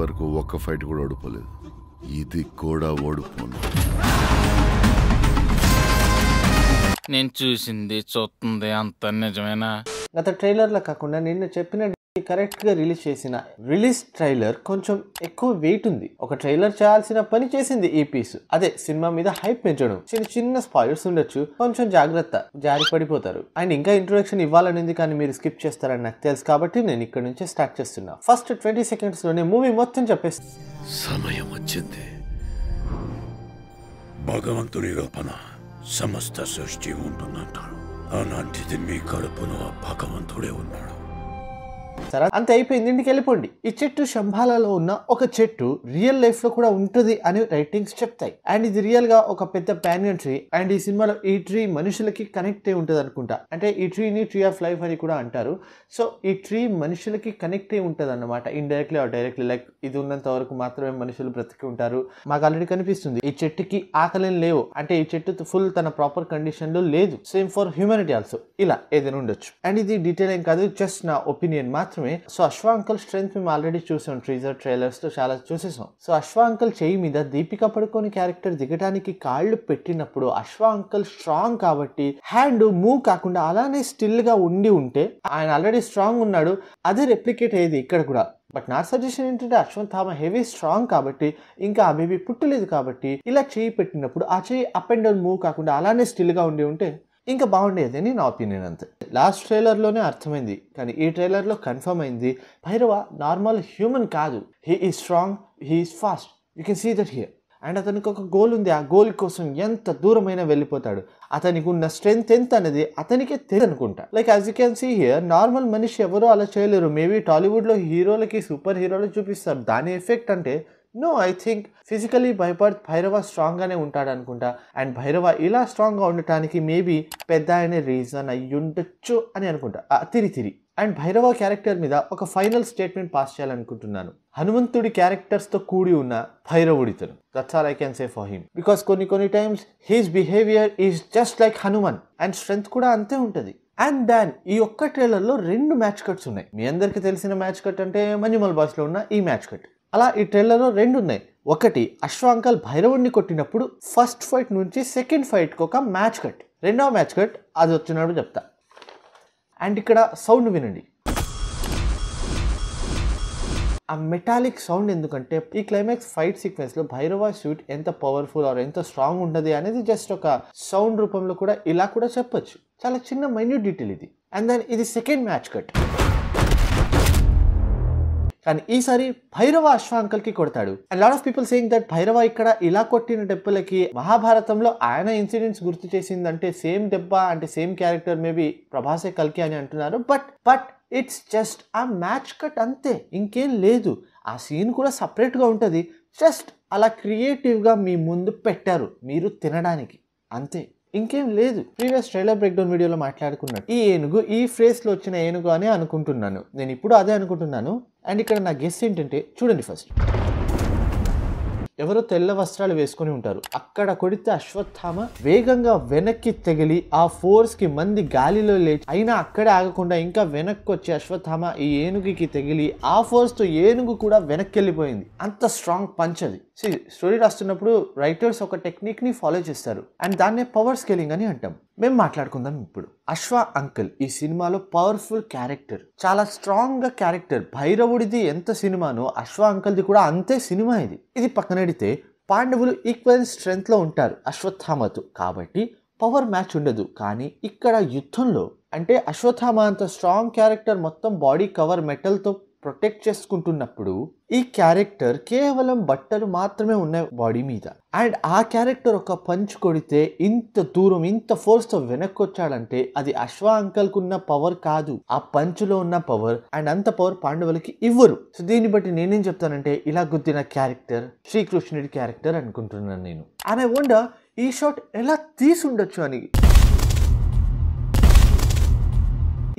వరకు ఒక్క ఫైట్ కూడా ఓడిపోలేదు ఇది కూడా ఓడిపోను నేను చూసింది చూస్తుంది అంత నిజమేనా గత ట్రైలర్లో కాకుండా నిన్న చెప్పిన కరెక్ట్గా రిలీజ్ చేసిన రిలీజ్ ట్రైలర్ కొంచెం ఎక్కువ వెయిట్ ఉంది ఒక ట్రైలర్ చేయాల్సిన పని చేసింది ఈ పీస్ అదే సినిమా మీద హైప్ పెంచడం చిన్న చిన్న స్పాయిల్స్ ఉండొచ్చు కొంచెం జాగ్రత్త జారి పడిపోతారు అండ్ ఇంకా ఇంట్రొడక్షన్ ఇవ్వాలనేది కానీ మీరు స్కిప్ చేస్తారని నాకు తెలుసు కాబట్టి నేను ఇక్కడ నుంచి స్టార్ట్ చేస్తున్నా ఫస్ట్ ట్వంటీ సెకండ్స్ లోనే మూవీ మొత్తం చెప్పేసి సమయం వచ్చింది భగవంతుని లోపల సమస్త సృష్టి ఉంటుందంటాడు అలాంటిది మీ కడుపును భగవంతుడే ఉన్నాడు సరే అంత అయిపోయింది ఇంటికి వెళ్ళిపోండి ఈ చెట్టు శంభాలలో ఉన్న ఒక చెట్టు రియల్ లైఫ్ లో కూడా ఉంటుంది అని రైటింగ్స్ చెప్తాయి అండ్ ఇది రియల్ గా ఒక పెద్ద ప్యానియన్ ట్రీ అండ్ ఈ సినిమాలో ఈ ట్రీ మనుషులకి కనెక్ట్ అయి ఉంటుంది అనుకుంటా అంటే ఈ ట్రీని ట్రీ ఆఫ్ లైఫ్ అని కూడా అంటారు సో ఈ ట్రీ మనుషులకి కనెక్ట్ అయి ఉంటుంది అనమాట ఇండైరెక్ట్లీ ఆ డైరెక్ట్లీ లైక్ ఇది ఉన్నంత వరకు మాత్రమే మనుషులు బ్రతికి ఉంటారు మాకు ఆల్రెడీ కనిపిస్తుంది ఈ చెట్టుకి ఆకలి లేవు అంటే ఈ చెట్టు ఫుల్ తన ప్రాపర్ కండిషన్ లో లేదు సేమ్ ఫర్ హ్యూమానిటీ ఆల్సో ఇలా ఏదైనా ఉండొచ్చు అండ్ ఇది డీటెయిల్ ఏం కాదు జస్ట్ నా ఒపీనియన్ మాత్రం మాత్రమే సో అశ్వ అంకుల్ మేము ఆల్రెడీ చూసాం ట్రీజర్ ట్రైలర్స్ తో చాలా చూసేసాం సో అశ్వ అంకుల్ చేయి మీద దీపిక పడుకోని క్యారెక్టర్ దిగడానికి కాళ్ళు పెట్టినప్పుడు అశ్వ అంకుల్ స్ట్రాంగ్ కాబట్టి హ్యాండ్ మూవ్ కాకుండా అలానే స్టిల్ గా ఉండి ఉంటే ఆయన ఆల్రెడీ స్ట్రాంగ్ ఉన్నాడు అదే రెప్లికేట్ అయ్యేది ఇక్కడ కూడా బట్ నా సజెషన్ ఏంటంటే అశ్వంత్ థామ హెవీ స్ట్రాంగ్ కాబట్టి ఇంకా ఆ బేబీ పుట్టలేదు కాబట్టి ఇలా చేయి పెట్టినప్పుడు ఆ చేయి అప్ అండ్ డౌన్ మూవ్ కాకుండా అలానే స్టిల్గా ఉండి ఉంటే ఇంకా బాగుండేది అని నా ఒపీనియన్ అంతే లాస్ట్ ట్రైలర్లోనే అర్థమైంది కానీ ఈ ట్రైలర్లో కన్ఫర్మ్ అయింది భైరవ నార్మల్ హ్యూమన్ కాదు he is strong he is fast you can see that here and అతనికి ఒక గోల్ ఉంది ఆ గోల్ కోసం ఎంత దూరమైనా వెళ్ళిపోతాడు అతనికి ఉన్న స్ట్రెంగ్త్ ఎంత అనేది అతనికే తెలియదు అనుకుంటా like as you can see here normal మనిషి ఎవరో అలా చేయలేరు మేబీ టాలీవుడ్లో హీరోలకి సూపర్ హీరోలు చూపిస్తారు దాని ఎఫెక్ట్ అంటే నో ఐ థింక్ ఫిజికలీ భయపడి భైరవ స్ట్రాంగ్గానే ఉంటాడు అనుకుంటా అండ్ భైరవ ఇలా స్ట్రాంగ్గా ఉండటానికి మేబీ పెద్ద అనే రీజన్ అయ్యి ఉండొచ్చు అని అనుకుంటా తిరి తిరి అండ్ భైరవ క్యారెక్టర్ మీద ఒక ఫైనల్ స్టేట్మెంట్ పాస్ చేయాలనుకుంటున్నాను హనుమంతుడి క్యారెక్టర్స్తో కూడి ఉన్న భైరవుడితను that's or I can say for him because కొన్ని కొన్ని times his behaviour is just like Hanuman and strength కూడా అంతే ఉంటుంది అండ్ దాన్ ఈ ఒక్క ట్రైలర్లో రెండు మ్యాచ్ కట్స్ ఉన్నాయి మీ అందరికీ తెలిసిన మ్యాచ్ కట్ అంటే మంజుమల్ బాయ్స్లో ఉన్న ఈ మ్యాచ్ కట్ అలా ఈ ట్రైలర్లో రెండు ఉన్నాయి ఒకటి అశ్వాంకల్ భైరవుడిని కొట్టినప్పుడు ఫస్ట్ ఫైట్ నుంచి సెకండ్ ఫైట్కి ఒక మ్యాచ్ కట్ రెండవ మ్యాచ్ కట్ అది వచ్చినప్పుడు చెప్తా అండ్ ఇక్కడ సౌండ్ వినండి ఆ మెటాలిక్ సౌండ్ ఎందుకంటే ఈ క్లైమాక్స్ ఫైట్ సీక్వెన్స్లో భైరవ షూట్ ఎంత పవర్ఫుల్ ఆర్ ఎంత స్ట్రాంగ్ ఉండదు అనేది జస్ట్ ఒక సౌండ్ రూపంలో కూడా ఇలా కూడా చెప్పొచ్చు చాలా చిన్న మైన్యూట్ డీటెయిల్ ఇది అండ్ దెన్ ఇది సెకండ్ మ్యాచ్ కట్ కానీ ఈసారి భైరవ అంకల్ కి కొడతాడు and lot of people saying that Bhairava ఇక్కడ ఇలా కొట్టిన డెబ్బలకి మహాభారతంలో ఆయన ఇన్సిడెంట్స్ గుర్తు చేసిందంటే సేమ్ దెబ్బ అంటే సేమ్ క్యారెక్టర్ మేబీ ప్రభాసే కల్కి అని అంటున్నారు బట్ బట్ ఇట్స్ జస్ట్ ఆ మ్యాచ్ కట్ అంతే ఇంకేం లేదు ఆ సీన్ కూడా సపరేట్గా ఉంటుంది జస్ట్ అలా క్రియేటివ్గా మీ ముందు పెట్టారు మీరు తినడానికి అంతే ఇంకేం లేదు ప్రీవియస్ ట్రైలర్ బ్రేక్ డౌన్ వీడియోలో మాట్లాడుకున్నాడు ఈ ఏనుగు ఈ ఫ్రేస్ లో వచ్చిన ఏనుగు అని అనుకుంటున్నాను నేను ఇప్పుడు అదే అనుకుంటున్నాను అండ్ ఇక్కడ నా గెస్ ఏంటంటే చూడండి ఫస్ట్ ఎవరో తెల్ల వస్త్రాలు వేసుకుని ఉంటారు అక్కడ కొడితే అశ్వత్థామ వేగంగా వెనక్కి తెగిలి ఆ ఫోర్స్ కి మంది గాలిలో లేచి అయినా అక్కడే ఆగకుండా ఇంకా వెనక్కి వచ్చి అశ్వత్థామ ఈ ఏనుగుకి తెగిలి ఆ ఫోర్స్ తో ఏనుగు కూడా వెనక్కి వెళ్ళిపోయింది అంత స్ట్రాంగ్ పంచ్ అది స్టోరీ రాస్తున్నప్పుడు రైటర్స్ ఒక టెక్నిక్ ని ఫాలో చేస్తారు అండ్ దాన్నే పవర్ స్కేలింగ్ అని అంటాం మేము మాట్లాడుకుందాం ఇప్పుడు అశ్వ అంకుల్ ఈ సినిమాలో పవర్ఫుల్ క్యారెక్టర్ చాలా స్ట్రాంగ్ గా క్యారెక్టర్ భైరవుడిది ఎంత సినిమానో అశ్వ అంకుల్ది కూడా అంతే సినిమా ఇది ఇది పక్కనడితే పాండవులు ఈక్వల్ స్ట్రెంత్లో ఉంటారు అశ్వత్థామతో కాబట్టి పవర్ మ్యాచ్ ఉండదు కానీ ఇక్కడ యుద్ధంలో అంటే అశ్వత్థామ అంత స్ట్రాంగ్ క్యారెక్టర్ మొత్తం బాడీ కవర్ మెటల్తో ప్రొటెక్ట్ చేసుకుంటున్నప్పుడు ఈ క్యారెక్టర్ కేవలం బట్టలు మాత్రమే ఉన్నాయి బాడీ మీద అండ్ ఆ క్యారెక్టర్ ఒక పంచ్ కొడితే ఇంత దూరం ఇంత ఫోర్స్తో వెనక్కి వచ్చాడంటే అది అశ్వ అంకల్ కు ఉన్న పవర్ కాదు ఆ పంచ్లో ఉన్న పవర్ అండ్ అంత పవర్ పాండవులకి ఇవ్వరు సో దీన్ని బట్టి నేనేం చెప్తానంటే ఇలా గుద్దిన క్యారెక్టర్ శ్రీకృష్ణుడి క్యారెక్టర్ అనుకుంటున్నాను నేను అండ్ ఐ వండర్ ఈ షాట్ ఎలా తీసుండొచ్చు అని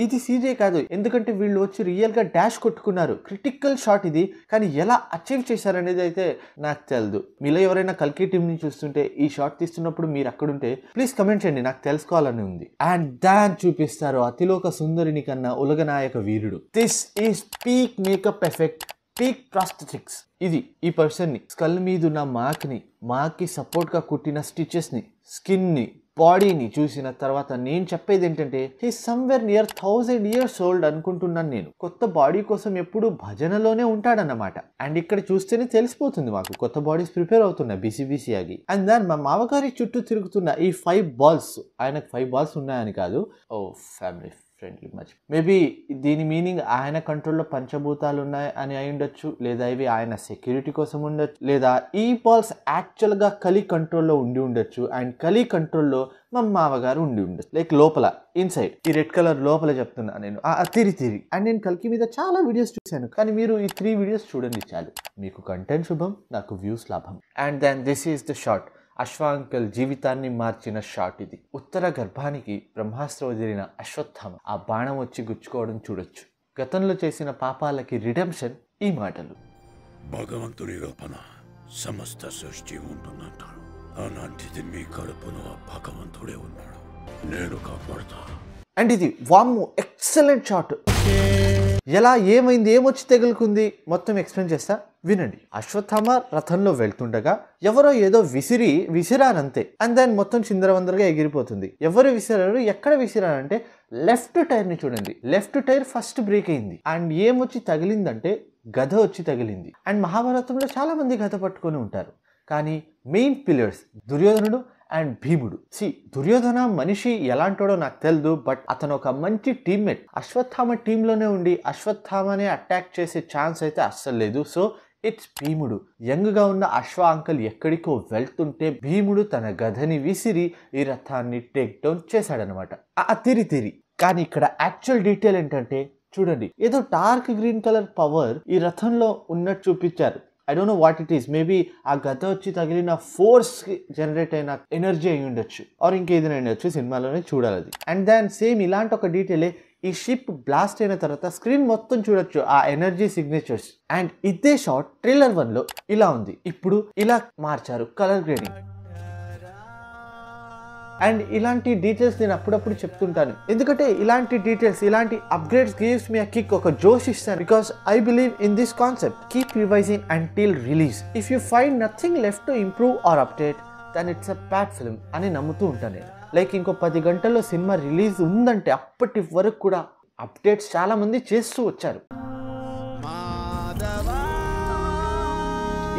ఇది సీజే కాదు ఎందుకంటే వీళ్ళు వచ్చి రియల్ గా డాష్ కొట్టుకున్నారు క్రిటికల్ షాట్ ఇది కానీ ఎలా అచీవ్ చేశారనేది అయితే నాకు తెలియదు మీలో ఎవరైనా కల్కి టీం ని చూస్తుంటే ఈ షాట్ తీస్తున్నప్పుడు మీరు అక్కడుంటే ప్లీజ్ కమెంట్ చేయండి నాకు తెలుసుకోవాలని ఉంది అండ్ దాన్ చూపిస్తారు అతిలోక సుందరిని కన్నా ఉలగనాయక వీరుడు this is peak makeup effect peak prosthetics ఇది ఈ పర్సన్ని స్కల్ మీద ఉన్న కి సపోర్ట్ సపోర్ట్గా కుట్టిన స్టిచెస్ని స్కిన్ని బాడీని చూసిన తర్వాత నేను చెప్పేది ఏంటంటే he somewhere near thousand years old అనుకుంటున్నాను నేను కొత్త బాడీ కోసం ఎప్పుడు భజనలోనే ఉంటాడన్నమాట అండ్ ఇక్కడ చూస్తేనే తెలిసిపోతుంది మాకు కొత్త బాడీస్ ప్రిపేర్ అవుతున్నాయి బిసి బిసి ఆగి అండ్ దాని మా మామగారి చుట్టూ తిరుగుతున్న ఈ ఫైవ్ బాల్స్ ఆయనకు ఫైవ్ బాల్స్ ఉన్నాయని కాదు ఓ ఫ్యామిలీ ఫ్రెండ్లీ మచ్ మేబీ దీని మీనింగ్ ఆయన కంట్రోల్లో పంచభూతాలు ఉన్నాయి అని అయి ఉండొచ్చు లేదా ఇవి ఆయన సెక్యూరిటీ కోసం ఉండొచ్చు లేదా ఈ పాల్స్ యాక్చువల్గా కలీ కంట్రోల్లో ఉండి ఉండొచ్చు అండ్ కలీ కంట్రోల్లో మా మామగారు ఉండి ఉండొచ్చు లైక్ లోపల ఇన్సైడ్ ఈ రెడ్ కలర్ లోపల చెప్తున్నా నేను తిరి తిరి అండ్ నేను కలికి మీద చాలా వీడియోస్ చూశాను కానీ మీరు ఈ త్రీ వీడియోస్ చూడండి చాలు మీకు కంటెంట్ శుభం నాకు వ్యూస్ లాభం and then this is the shot అశ్వాంకల్ జీవితాన్ని మార్చిన షాట్ ఇది ఉత్తర గర్భానికి బ్రహ్మాస్త్ర వదిలిన అశ్వత్థామ ఆ బాణం వచ్చి గుచ్చుకోవడం చూడొచ్చు గతంలో చేసిన పాపాలకి రిడెంప్షన్ ఈ మాటలు భగవంతుని లోపల సమస్త సృష్టి ఉంటుందంటారు అలాంటిది మీ కడుపును భగవంతుడే ఉన్నాడు నేను కాపాడుతా అండ్ ఇది వామ్ము ఎక్సలెంట్ షాట్ ఎలా ఏమైంది ఏమొచ్చి తెగులుకుంది మొత్తం ఎక్స్ప్లెయిన్ చేస్తా వినండి అశ్వత్థామ రథంలో వెళ్తుండగా ఎవరో ఏదో విసిరి విసిరారంతే అండ్ దాని మొత్తం చిందరవందరగా ఎగిరిపోతుంది ఎవరు విసిరారు ఎక్కడ విసిరారంటే లెఫ్ట్ టైర్ని చూడండి లెఫ్ట్ టైర్ ఫస్ట్ బ్రేక్ అయింది అండ్ ఏమొచ్చి తగిలిందంటే గధ వచ్చి తగిలింది అండ్ మహాభారతంలో చాలామంది గధ పట్టుకొని ఉంటారు కానీ మెయిన్ పిల్లర్స్ దుర్యోధనుడు అండ్ భీముడు సి దుర్యోధన మనిషి ఎలాంటోడో నాకు తెలియదు బట్ అతను ఒక మంచి టీమ్మేట్ అశ్వత్థామ టీంలోనే ఉండి అశ్వత్థామనే అటాక్ చేసే ఛాన్స్ అయితే అస్సలు లేదు సో ఇట్స్ భీముడు యంగ్గా ఉన్న అశ్వ అంకల్ ఎక్కడికో వెళ్తుంటే భీముడు తన గధని విసిరి ఈ రథాన్ని టేక్ డౌన్ చేశాడనమాట ఆ తిరి తిరి కానీ ఇక్కడ యాక్చువల్ డీటెయిల్ ఏంటంటే చూడండి ఏదో డార్క్ గ్రీన్ కలర్ పవర్ ఈ రథంలో ఉన్నట్టు చూపించారు I don't know what it is maybe ఆ గత వచ్చి తగిలిన ఫోర్స్ జనరేట్ అయిన ఎనర్జీ అయి ఉండొచ్చు ఆర్ ఇంకేదైనా ఉండొచ్చు సినిమాలోనే చూడాలి అండ్ దాన్ సేమ్ ఇలాంటి ఒక డీటెయిల్ ఈ షిప్ బ్లాస్ట్ అయిన తర్వాత స్క్రీన్ మొత్తం చూడొచ్చు ఆ ఎనర్జీ సిగ్నేచర్స్ అండ్ ఇదే షాట్ ట్రైలర్ వన్ లో ఇలా ఉంది ఇప్పుడు ఇలా మార్చారు కలర్ గ్రేడింగ్ అండ్ ఇలాంటి డీటెయిల్స్ నేను అప్పుడప్పుడు చెప్తుంటాను ఎందుకంటే ఇలాంటి డీటెయిల్స్ ఇలాంటి అప్గ్రేడ్స్ గివ్స్ మీ కిక్ ఒక జోష్ ఇస్తాను because I believe in this concept keep revising and till release if you find nothing left to improve or update then it's a pat film అని నమ్ముతూ ఉంటాను నేను లైక్ ఇంకో పది గంటల్లో సినిమా రిలీజ్ ఉందంటే అప్పటి వరకు కూడా అప్డేట్స్ చాలామంది చేస్తూ వచ్చారు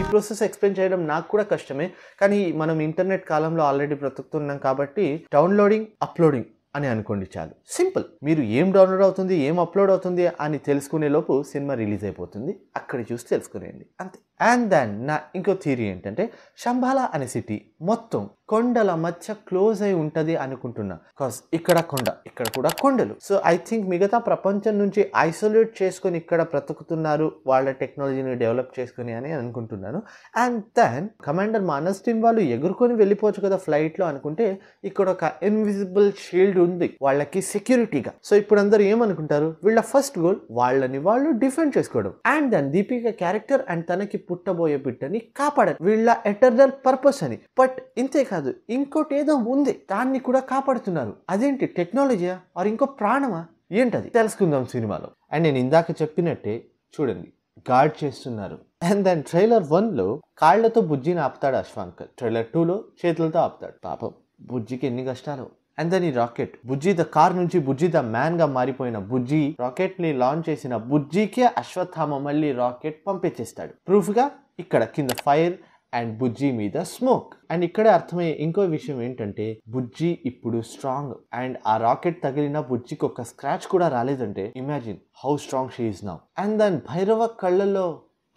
ఈ ప్రాసెస్ ఎక్స్ప్లెయిన్ చేయడం నాకు కూడా కష్టమే కానీ మనం ఇంటర్నెట్ కాలంలో ఆల్రెడీ బ్రతుకుతున్నాం కాబట్టి డౌన్లోడింగ్ అప్లోడింగ్ అని అనుకోండి చాలు సింపుల్ మీరు ఏం డౌన్లోడ్ అవుతుంది ఏం అప్లోడ్ అవుతుంది అని తెలుసుకునే లోపు సినిమా రిలీజ్ అయిపోతుంది అక్కడ చూసి తెలుసుకునేయండి అంతే అండ్ దెన్ నా ఇంకో థియరీ ఏంటంటే శంబాలా అనే సిటీ మొత్తం కొండల మధ్య క్లోజ్ అయి ఉంటుంది అనుకుంటున్నా కాస్ ఇక్కడ కొండ ఇక్కడ కూడా కొండలు సో ఐ థింక్ మిగతా ప్రపంచం నుంచి ఐసోలేట్ చేసుకొని ఇక్కడ బ్రతుకుతున్నారు వాళ్ళ టెక్నాలజీని డెవలప్ చేసుకుని అని అనుకుంటున్నాను and then commander Manas team వాళ్ళు ఎగురుకొని వెళ్ళిపోవచ్చు కదా ఫ్లైట్లో అనుకుంటే ఇక్కడ ఒక ఇన్విజిబుల్ షీల్డ్ ఉంది వాళ్ళకి సెక్యూరిటీగా సో ఇప్పుడు అందరూ ఏమనుకుంటారు వీళ్ళ ఫస్ట్ గోల్ వాళ్ళని వాళ్ళు డిఫెండ్ చేసుకోవడం and then Deepika character and తనకి పుట్టబోయే బిడ్డని కాపాడారు వీళ్ళ ఎటర్నల్ పర్పస్ అని బట్ ఇంతే కాదు ఇంకోటి ఏదో ఉంది దాన్ని కూడా కాపాడుతున్నారు అదేంటి టెక్నాలజీయా ఆర్ ఇంకో ప్రాణమా ఏంటది తెలుసుకుందాం సినిమాలో అండ్ నేను ఇందాక చెప్పినట్టే చూడండి గాడ్ చేస్తున్నారు అండ్ దాని ట్రైలర్ వన్లో కాళ్లతో బుజ్జిని ఆపుతాడు అశ్వాంకర్ ట్రైలర్ టూలో చేతులతో ఆపుతాడు పాపం బుజ్జికి ఎన్ని కష్టాలు అండ్ దెన్ ఈ రాకెట్ బుజ్జి ద కార్ నుంచి బుజ్జి ద మ్యాన్ గా మారిపోయిన బుజ్జి రాకెట్ ని లాంచ్ చేసిన బుజ్జికే అశ్వత్థామ మళ్ళీ రాకెట్ పంపించేస్తాడు ప్రూఫ్ గా ఇక్కడ కింద ఫైర్ అండ్ బుజ్జి మీద స్మోక్ అండ్ ఇక్కడే అర్థమయ్యే ఇంకో విషయం ఏంటంటే బుజ్జి ఇప్పుడు స్ట్రాంగ్ అండ్ ఆ రాకెట్ తగిలిన బుజ్జికి ఒక స్క్రాచ్ కూడా రాలేదంటే imagine how strong she is now and దాని భైరవ కళ్ళలో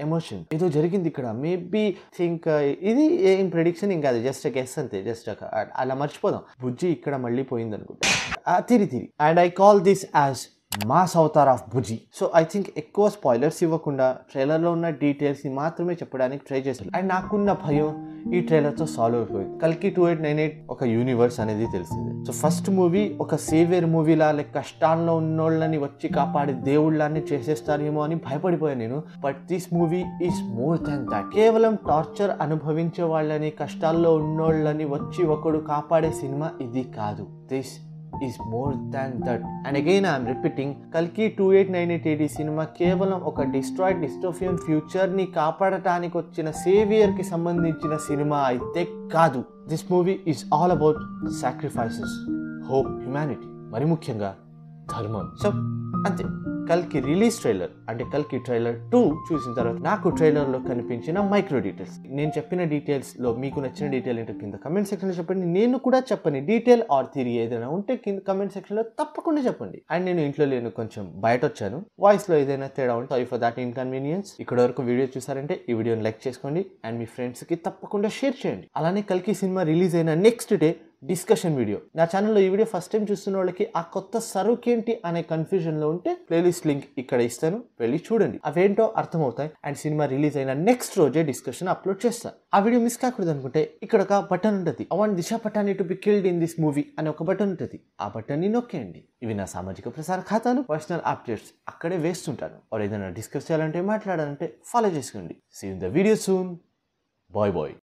ఎమోషన్ ఏదో జరిగింది ఇక్కడ మేబీ థింక్ uh, ఇది ఏం ప్రెడిక్షన్ ఇంకా అది జస్ట్ గెస్ అంతే జస్ట్ అలా మర్చిపోదాం బుజ్జి ఇక్కడ మళ్ళీ పోయింది అనుకుంటా తిరి తిరి and I call this as mass అవతార్ of Bujji so I think ఎక్కువ స్పాయిలర్స్ ఇవ్వకుండా ట్రైలర్లో ఉన్న డీటెయిల్స్ని మాత్రమే చెప్పడానికి ట్రై చేశారు అండ్ నాకున్న భయం ఈ ట్రైలర్తో సాల్వ్ అయిపోయింది కల్కి టూ ఎయిట్ నైన్ ఎయిట్ ఒక యూనివర్స్ అనేది తెలిసింది సో ఫస్ట్ మూవీ ఒక సేవియర్ మూవీలా లైక్ కష్టాల్లో ఉన్నోళ్ళని వచ్చి కాపాడే దేవుళ్ళని చేసేస్తారేమో అని భయపడిపోయాను నేను but this movie is more than that కేవలం టార్చర్ అనుభవించే వాళ్ళని కష్టాల్లో ఉన్నోళ్ళని వచ్చి ఒకడు కాపాడే సినిమా ఇది కాదు this is more than that and again I'm repeating కల్కి two eight nine eight eight ఈ సినిమా కేవలం ఒక డిస్ట్రాయిడ్ డిస్టోఫియన్ ఫ్యూచర్ని కాపాడటానికి వచ్చిన సేవియర్కి సంబంధించిన సినిమా అయితే కాదు this movie is all about sacrifices hope humanity మరి ముఖ్యంగా ధర్మం సో అంతే కల్కి రిలీజ్ ట్రైలర్ అంటే కల్కి ట్రైలర్ టూ చూసిన తర్వాత నాకు ట్రైలర్లో కనిపించిన మైక్రో డీటెయిల్స్ నేను చెప్పిన డీటెయిల్స్లో మీకు నచ్చిన డీటెయిల్ ఏంటో కింద కమెంట్ సెక్షన్లో చెప్పండి నేను కూడా చెప్పండి డీటెయిల్ ఆర్ థిరీ ఏదైనా ఉంటే కింద కమెంట్ సెక్షన్లో తప్పకుండా చెప్పండి అండ్ నేను ఇంట్లో లేను కొంచెం బయట వచ్చాను వాయిస్లో ఏదైనా తేడా ఉంటే ఐ ఫర్ దాట్ ఇన్కన్వీనియన్స్ ఇక్కడ వరకు వీడియో చూసారంటే ఈ వీడియోని లైక్ చేసుకోండి అండ్ మీ ఫ్రెండ్స్కి తప్పకుండా షేర్ చేయండి అలానే కల్కి సినిమా రిలీజ్ అయిన నెక్స్ట్ డే డిస్కషన్ వీడియో నా ఛానల్లో ఈ వీడియో ఫస్ట్ టైం చూస్తున్న వాళ్ళకి ఆ కొత్త సరుకు ఏంటి అనే కన్ఫ్యూజన్లో ఉంటే ప్లేలిస్ట్ లింక్ ఇక్కడ ఇస్తాను వెళ్ళి చూడండి అవేంటో అర్థమవుతాయి అండ్ సినిమా రిలీజ్ అయిన నెక్స్ట్ రోజే డిస్కషన్ అప్లోడ్ చేస్తాను ఆ వీడియో మిస్ కాకూడదు అనుకుంటే ఇక్కడ ఒక బటన్ ఉంటుంది even Disha Patani to be killed in this movie అనే ఒక బటన్ ఉంటుంది ఆ బటన్ని నొక్కేయండి ఇవి నా సామాజిక ప్రసార ఖాతాను పర్సనల్ అప్డేట్స్ అక్కడే వేస్తుంటాను ఏదైనా డిస్కస్ చేయాలంటే మాట్లాడాలంటే ఫాలో చేసుకోండి see in the video soon bye bye